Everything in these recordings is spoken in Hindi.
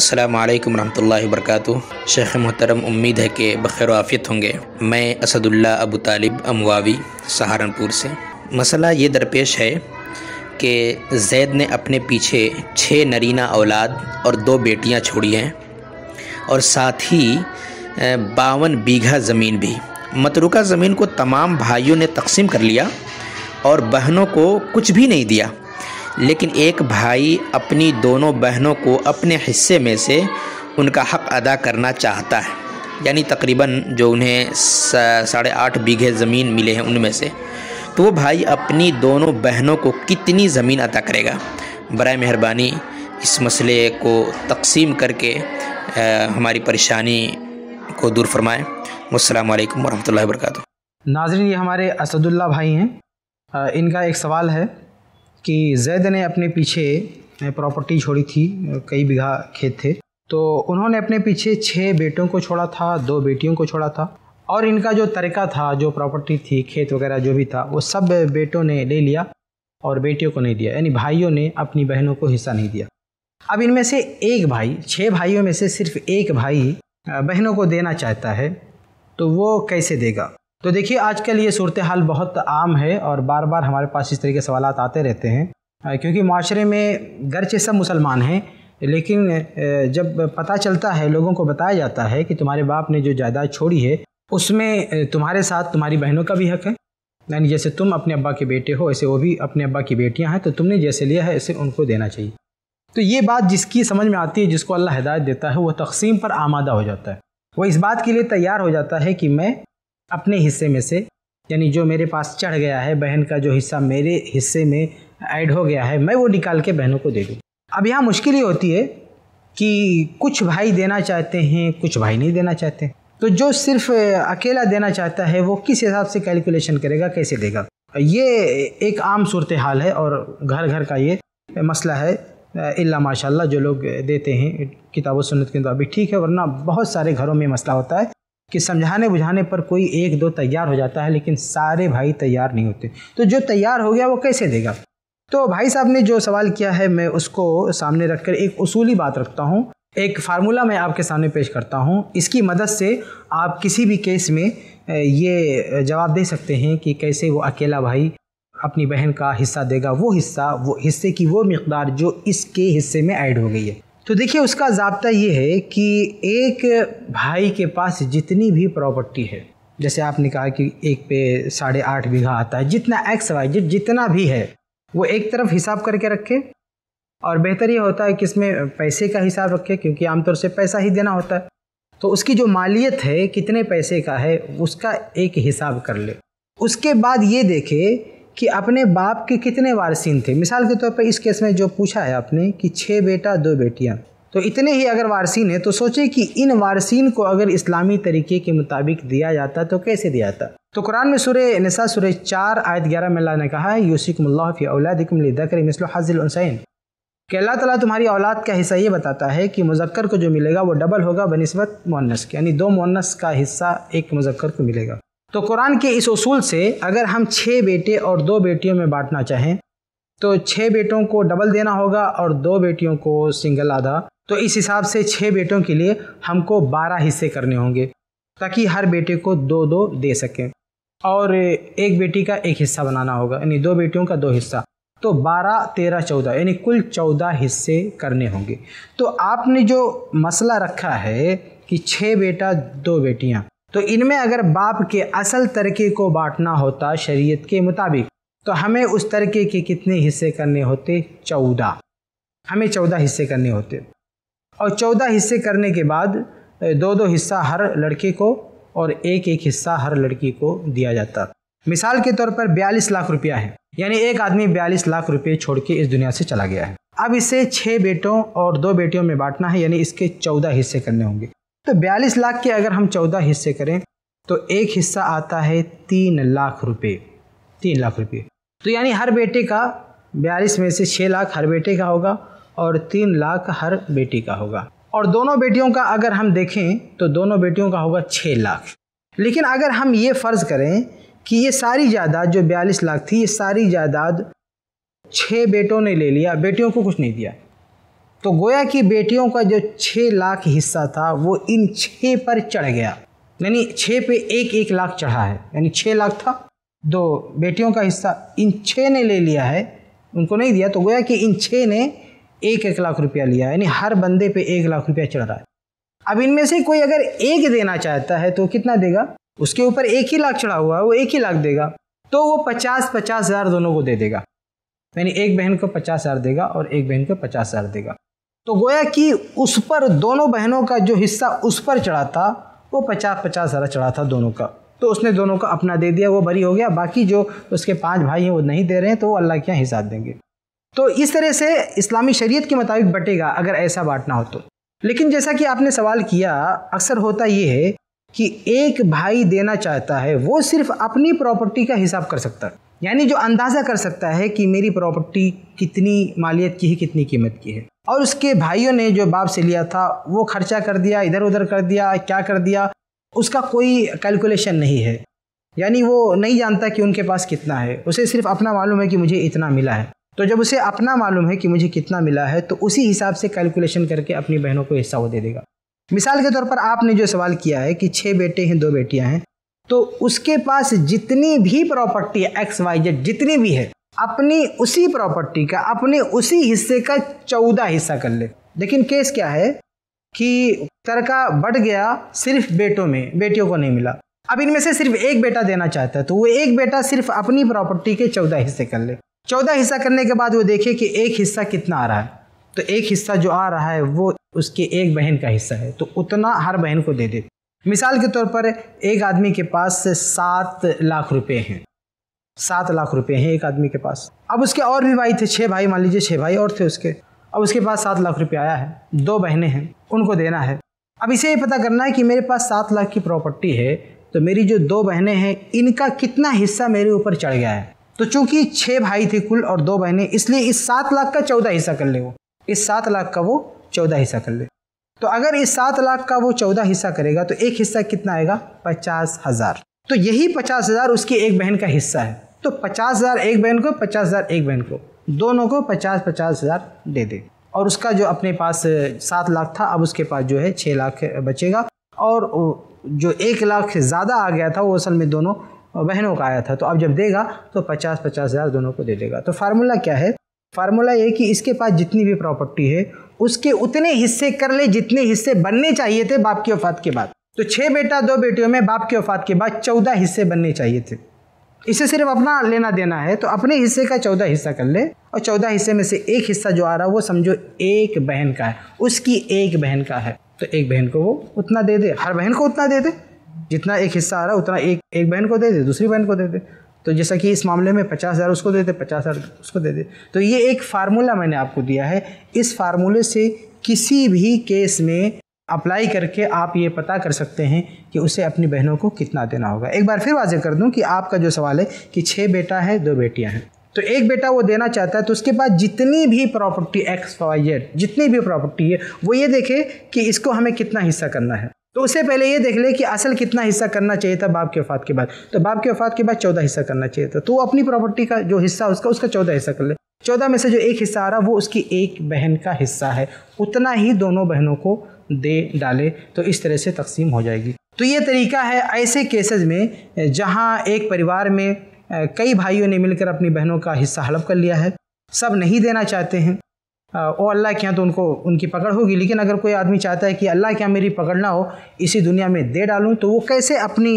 अस्सलाम वालेकुम रहमतुल्लाहि वरकatuh शेख मोहतरम उम्मीद है कि बखैर आफियत होंगे मैं असदुल्ला अबू तालिब अमवावी सहारनपुर से मसला ये दरपेश है कि जैद ने अपने पीछे छः नरीना औलाद और दो बेटियां छोड़ी हैं और साथ ही बावन बीघा ज़मीन भी मतरुका ज़मीन को तमाम भाइयों ने तकसीम कर लिया और बहनों को कुछ भी नहीं दिया लेकिन एक भाई अपनी दोनों बहनों को अपने हिस्से में से उनका हक अदा करना चाहता है यानी तकरीबन जो उन्हें साढ़े आठ बीघे ज़मीन मिले हैं उनमें से तो वो भाई अपनी दोनों बहनों को कितनी ज़मीन अदा करेगा बर मेहरबानी इस मसले को तकसीम करके आ, हमारी परेशानी को दूर फरमाएँ वालेकुम वरहमल वर्क नाजरन ये हमारे असदुल्ला भाई हैं इनका एक सवाल है कि जैद ने अपने पीछे प्रॉपर्टी छोड़ी थी कई बीघा खेत थे तो उन्होंने अपने पीछे छः बेटों को छोड़ा था दो बेटियों को छोड़ा था और इनका जो तरीका था जो प्रॉपर्टी थी खेत वगैरह जो भी था वो सब बेटों ने ले लिया और बेटियों को नहीं दिया यानी भाइयों ने अपनी बहनों को हिस्सा नहीं दिया अब इनमें से एक भाई छः भाइयों में से सिर्फ एक भाई बहनों को देना चाहता है तो वो कैसे देगा तो देखिए आजकल ये सूरत हाल बहुत आम है और बार बार हमारे पास इस तरह के सवाल आते रहते हैं क्योंकि माशरे में गरचे सब मुसलमान हैं लेकिन जब पता चलता है लोगों को बताया जाता है कि तुम्हारे बाप ने जो जायदाद छोड़ी है उसमें तुम्हारे साथ तुम्हारी बहनों का भी हक है यानी जैसे तुम अपने अब्बा के बेटे हो ऐसे वो भी अपने अब्बा की बेटियां हैं तो तुमने जैसे लिया है ऐसे उनको देना चाहिए तो ये बात जिसकी समझ में आती है जिसको अल्लाह हिदायत देता है वो तकसीम पर आमादा हो जाता है वो इस बात के लिए तैयार हो जाता है कि मैं अपने हिस्से में से यानी जो मेरे पास चढ़ गया है बहन का जो हिस्सा मेरे हिस्से में ऐड हो गया है मैं वो निकाल के बहनों को दे दूँ अब यहाँ मुश्किल ही होती है कि कुछ भाई देना चाहते हैं कुछ भाई नहीं देना चाहते तो जो सिर्फ अकेला देना चाहता है वो किस हिसाब से कैलकुलेशन करेगा कैसे देगा ये एक आम सूरत हाल है और घर घर का ये मसला है इल्ला माशाल्लाह जो लोग देते हैं किताबों सुनत के मुताबिक ठीक है वरना बहुत सारे घरों में मसला होता है कि समझाने बुझाने पर कोई एक दो तैयार हो जाता है लेकिन सारे भाई तैयार नहीं होते तो जो तैयार हो गया वो कैसे देगा तो भाई साहब ने जो सवाल किया है मैं उसको सामने रखकर एक उसूली बात रखता हूँ एक फार्मूला मैं आपके सामने पेश करता हूँ इसकी मदद से आप किसी भी केस में ये जवाब दे सकते हैं कि कैसे वो अकेला भाई अपनी बहन का हिस्सा देगा वो हिस्सा वो हिस्से की वो मकदार जो इसके हिस्से में ऐड हो गई है तो देखिए उसका जबता ये है कि एक भाई के पास जितनी भी प्रॉपर्टी है जैसे आपने कहा कि एक पे साढ़े आठ बीघा आता है जितना एक्स वाई जेड जितना भी है वो एक तरफ हिसाब करके रखे और बेहतर ये होता है कि इसमें पैसे का हिसाब रखे क्योंकि आमतौर से पैसा ही देना होता है तो उसकी जो मालियत है कितने पैसे का है उसका एक हिसाब कर ले उसके बाद ये देखे कि अपने बाप के कितने वारसीन थे मिसाल के तौर पर इस केस में जो पूछा है आपने कि छः बेटा दो बेटियाँ तो इतने ही अगर वारसीन है तो सोचें कि इन वारसीन को अगर इस्लामी तरीके के मुताबिक दिया जाता तो कैसे दिया जाता तो कुरान में सूर्य नसा सूर्य चार आयत ग्यारह में अल्लाह ने कहा है यूसिकमल्लाफ़ी औलादिकमदकर मिसल हाजिल हुसैन कि अल्लाह ताला तुम्हारी औलाद का हिस्सा ये बताता है कि मुजक्कर को जो मिलेगा वो डबल होगा बनस्बत मोनस के यानी दो मुन्नस का हिस्सा एक मुजक्कर को मिलेगा तो कुरान के इस उसूल से अगर हम छः बेटे और दो बेटियों में बांटना चाहें तो छः बेटों को डबल देना होगा और दो बेटियों को सिंगल आधा तो इस हिसाब से छः बेटों के लिए हमको बारह हिस्से करने होंगे ताकि हर बेटे को दो दो दे सकें और एक बेटी का एक हिस्सा बनाना होगा यानी दो बेटियों का दो हिस्सा तो बारह तेरह चौदह यानी कुल चौदह हिस्से करने होंगे तो आपने जो मसला रखा है कि छः बेटा दो बेटियाँ तो इनमें अगर बाप के असल तरके को बांटना होता शरीयत के मुताबिक तो हमें उस तरके के कितने हिस्से करने होते चौदह हमें चौदह हिस्से करने होते और चौदह हिस्से करने के बाद दो दो हिस्सा हर लड़के को और एक एक हिस्सा हर लड़की को दिया जाता मिसाल के तौर पर बयालीस लाख रुपया है यानी एक आदमी बयालीस लाख रुपये छोड़ के इस दुनिया से चला गया है अब इसे छः बेटों और दो बेटियों में बांटना है यानी इसके चौदह हिस्से करने होंगे तो बयालीस लाख के अगर हम चौदह हिस्से करें तो एक हिस्सा आता है तीन लाख रुपये तीन लाख रुपये तो यानी हर बेटे का बयालीस में से छः लाख हर बेटे का होगा और तीन लाख हर बेटी का होगा और दोनों बेटियों का अगर हम देखें तो दोनों बेटियों का होगा छः लाख लेकिन अगर हम ये फ़र्ज़ करें कि ये सारी जायदाद जो बयालीस लाख थी ये सारी जायदाद छः बेटों ने ले लिया बेटियों को कुछ नहीं दिया तो गोया की बेटियों का जो छः लाख हिस्सा था वो इन छः पर चढ़ गया यानी छः पे एक एक लाख चढ़ा है यानी छः लाख था दो बेटियों का हिस्सा इन छः ने ले लिया है उनको नहीं दिया तो गोया कि इन छः ने एक एक लाख रुपया लिया है यानी हर बंदे पे एक लाख रुपया चढ़ रहा है अब इनमें से कोई अगर एक देना चाहता है तो कितना देगा उसके ऊपर एक ही लाख चढ़ा हुआ है वो एक ही लाख देगा तो वो पचास पचास हज़ार दोनों को दे देगा यानी एक बहन को पचास हज़ार देगा और एक बहन को पचास हज़ार देगा तो गोया कि उस पर दोनों बहनों का जो हिस्सा उस पर चढ़ा था वो पचास पचास हज़ार चढ़ा था दोनों का तो उसने दोनों का अपना दे दिया वो बरी हो गया बाकी जो उसके पांच भाई हैं वो नहीं दे रहे हैं तो वो अल्लाह के यहाँ हिसाब देंगे तो इस तरह से इस्लामी शरीयत के मुताबिक बटेगा अगर ऐसा बांटना हो तो लेकिन जैसा कि आपने सवाल किया अक्सर होता ये है कि एक भाई देना चाहता है वो सिर्फ अपनी प्रॉपर्टी का हिसाब कर सकता है यानी जो अंदाज़ा कर सकता है कि मेरी प्रॉपर्टी कितनी मालियत की है कितनी कीमत की है और उसके भाइयों ने जो बाप से लिया था वो खर्चा कर दिया इधर उधर कर दिया क्या कर दिया उसका कोई कैलकुलेशन नहीं है यानी वो नहीं जानता कि उनके पास कितना है उसे सिर्फ अपना मालूम है कि मुझे इतना मिला है तो जब उसे अपना मालूम है कि मुझे कितना मिला है तो उसी हिसाब से कैलकुलेशन करके अपनी बहनों को हिस्सा वो दे देगा मिसाल के तौर पर आपने जो सवाल किया है कि छः बेटे हैं दो बेटियाँ हैं तो उसके पास जितनी भी प्रॉपर्टी एक्स वाई जेड जितनी भी है अपनी उसी प्रॉपर्टी का अपने उसी हिस्से का चौदह हिस्सा कर ले लेकिन केस क्या है कि तरका बढ़ गया सिर्फ बेटों में बेटियों को नहीं मिला अब इनमें से सिर्फ एक बेटा देना चाहता है तो वो एक बेटा सिर्फ अपनी प्रॉपर्टी के चौदह हिस्से कर ले चौदह हिस्सा करने के बाद वो देखे कि एक हिस्सा कितना आ रहा है तो एक हिस्सा जो आ रहा है वो उसके एक बहन का हिस्सा है तो उतना हर बहन को दे दे मिसाल के तौर पर एक आदमी के पास सात लाख रुपए हैं सात लाख रुपए हैं एक आदमी के पास अब उसके और भी भाई थे छः भाई मान लीजिए छः भाई और थे उसके अब उसके पास सात लाख रुपये आया है दो बहनें हैं उनको देना है अब इसे ये पता करना है कि मेरे पास सात लाख की प्रॉपर्टी है तो मेरी जो दो बहनें हैं इनका कितना हिस्सा मेरे ऊपर चढ़ गया है तो चूंकि छः भाई थे कुल और दो बहनें इसलिए इस सात लाख का चौदह हिस्सा कर ले वो इस सात लाख का वो चौदह हिस्सा कर ले तो अगर इस सात लाख का वो चौदह हिस्सा करेगा तो एक हिस्सा कितना आएगा पचास हज़ार तो यही पचास हज़ार उसकी एक बहन का हिस्सा है तो पचास हज़ार एक बहन को पचास हज़ार एक बहन को दोनों को पचास पचास हज़ार दे दे और उसका जो अपने पास सात लाख था अब उसके पास जो है छः लाख बचेगा और जो एक लाख ज़्यादा आ गया था वो असल में दोनों बहनों का आया था तो अब जब देगा तो पचास पचास हज़ार दोनों को दे देगा तो फार्मूला क्या है फार्मूला ये कि इसके पास जितनी भी प्रॉपर्टी है उसके उतने हिस्से कर ले जितने हिस्से बनने चाहिए थे बाप की वफात के बाद तो छः बेटा दो बेटियों में बाप के वफात के बाद चौदह हिस्से बनने चाहिए थे इसे सिर्फ अपना लेना देना है तो अपने हिस्से का चौदह हिस्सा कर ले और चौदह हिस्से में से एक हिस्सा जो आ रहा है वो समझो एक बहन का है उसकी एक बहन का है तो एक बहन को वो उतना दे दे हर बहन को उतना दे दे जितना एक हिस्सा आ रहा है उतना एक एक बहन को दे दे दूसरी बहन को दे दे तो जैसा कि इस मामले में पचास हज़ार उसको दे दे पचास हज़ार उसको दे दे तो ये एक फार्मूला मैंने आपको दिया है इस फार्मूले से किसी भी केस में अप्लाई करके आप ये पता कर सकते हैं कि उसे अपनी बहनों को कितना देना होगा एक बार फिर वाजह कर दूं कि आपका जो सवाल है कि छः बेटा है दो बेटियां हैं तो एक बेटा वो देना चाहता है तो उसके पास जितनी भी प्रॉपर्टी एक्स वाई जेड जितनी भी प्रॉपर्टी है वो ये देखे कि इसको हमें कितना हिस्सा करना है तो उससे पहले ये देख ले कि असल कितना हिस्सा करना चाहिए था बाप के वफात के बाद तो बाप के वफात के बाद चौदह हिस्सा करना चाहिए था तो वो अपनी प्रॉपर्टी का जो हिस्सा उसका उसका चौदह हिस्सा कर ले चौदह में से जो एक हिस्सा आ रहा वो उसकी एक बहन का हिस्सा है उतना ही दोनों बहनों को दे डाले तो इस तरह से तकसीम हो जाएगी तो ये तरीका है ऐसे केसेस में जहाँ एक परिवार में कई भाइयों ने मिलकर अपनी बहनों का हिस्सा हड़प कर लिया है सब नहीं देना चाहते हैं और अल्लाह के यहाँ तो उनको उनकी पकड़ होगी लेकिन अगर कोई आदमी चाहता है कि अल्लाह के यहाँ मेरी पकड़ ना हो इसी दुनिया में दे डालूँ तो वो कैसे अपनी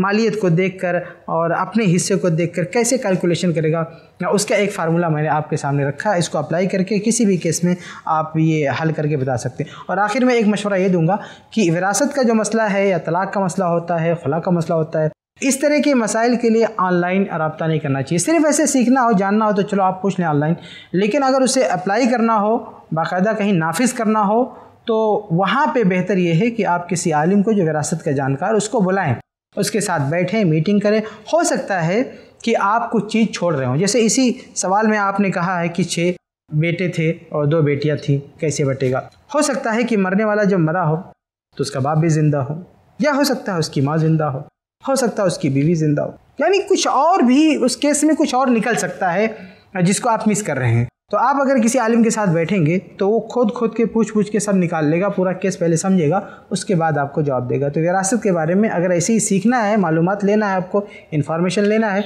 मालियत को देख कर और अपने हिस्से को देख कर कैसे कैलकुलेशन करेगा उसका एक फार्मूला मैंने आपके सामने रखा है इसको अप्लाई करके किसी भी केस में आप ये हल करके बता सकते हैं और आखिर में एक मशवरा ये दूँगा कि विरासत का जो मसला है या तलाक़ का मसला होता है खुला का मसला होता है इस तरह के मसाइल के लिए ऑनलाइन रबता नहीं करना चाहिए सिर्फ ऐसे सीखना हो जानना हो तो चलो आप पूछ लें ऑनलाइन लेकिन अगर उसे अप्लाई करना हो बायदा कहीं नाफिज करना हो तो वहाँ पे बेहतर ये है कि आप किसी आलिम को जो विरासत का जानकार उसको बुलाएं उसके साथ बैठें मीटिंग करें हो सकता है कि आप कुछ चीज़ छोड़ रहे हों जैसे इसी सवाल में आपने कहा है कि छः बेटे थे और दो बेटियाँ थीं कैसे बटेगा हो सकता है कि मरने वाला जब मरा हो तो उसका बाप भी ज़िंदा हो या हो सकता है उसकी माँ ज़िंदा हो हो सकता है उसकी बीवी जिंदा हो यानी कुछ और भी उस केस में कुछ और निकल सकता है जिसको आप मिस कर रहे हैं तो आप अगर किसी आलिम के साथ बैठेंगे तो वो खुद खुद के पूछ पूछ के सब निकाल लेगा पूरा केस पहले समझेगा उसके बाद आपको जवाब देगा तो विरासत के बारे में अगर ऐसे ही सीखना है मालूम लेना है आपको इन्फॉर्मेशन लेना है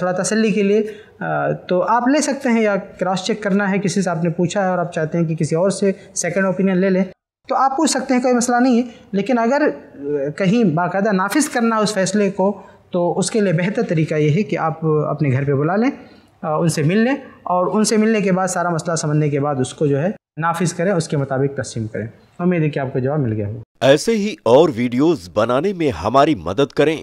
थोड़ा तसल्ली के लिए तो आप ले सकते हैं या क्रॉस चेक करना है किसी से आपने पूछा है और आप चाहते हैं कि किसी और से सेकंड ओपिनियन ले लें तो आप पूछ सकते हैं कोई मसला नहीं है लेकिन अगर कहीं बाकायदा नाफिज करना है उस फैसले को तो उसके लिए बेहतर तरीका ये है कि आप अपने घर पर बुला लें उनसे मिल लें और उनसे मिलने के बाद सारा मसला समझने के बाद उसको जो है नाफिज करें उसके मुताबिक तस्सीम करें उम्मीद है कि आपको जवाब मिल गया होगा ऐसे ही और वीडियोस बनाने में हमारी मदद करें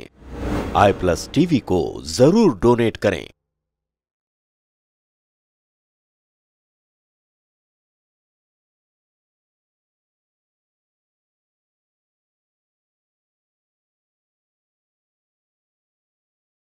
आई प्लस टीवी को ज़रूर डोनेट करें